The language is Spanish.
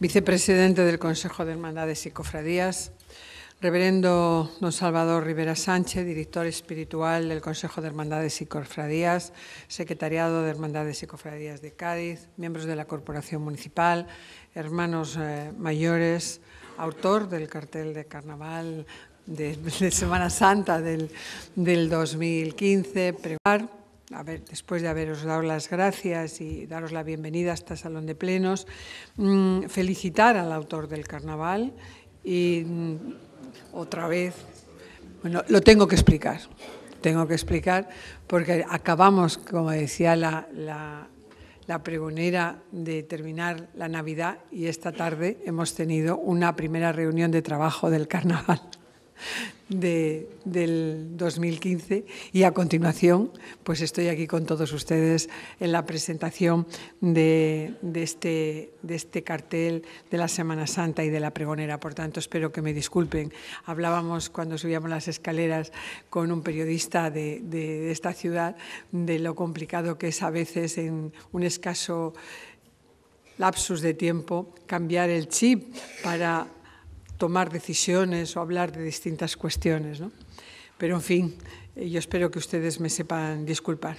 vicepresidente del Consejo de Hermandades y Cofradías, reverendo don Salvador Rivera Sánchez, director espiritual del Consejo de Hermandades y Cofradías, secretariado de Hermandades y Cofradías de Cádiz, miembros de la Corporación Municipal, hermanos eh, mayores, autor del cartel de carnaval de, Semana Santa del, del 2015, a ver, después de haberos dado las gracias y daros la bienvenida a este Salón de Plenos, mm, felicitar al autor del carnaval y mm, otra vez, bueno, lo tengo que explicar, tengo que explicar porque acabamos, como decía la, la pregonera, de terminar la Navidad y esta tarde hemos tenido una primera reunión de trabajo del carnaval de, del 2015 y a continuación pues estoy aquí con todos ustedes en la presentación este, de, este, cartel de la Semana Santa y de la pregonera. Por tanto, espero que me disculpen. Hablábamos cuando subíamos las escaleras con un periodista de esta ciudad de lo complicado que es a veces en un escaso lapsus de tiempo cambiar el chip para tomar decisiones o hablar de distintas cuestiones. Pero en fin, eh, yo espero que ustedes me sepan disculpar.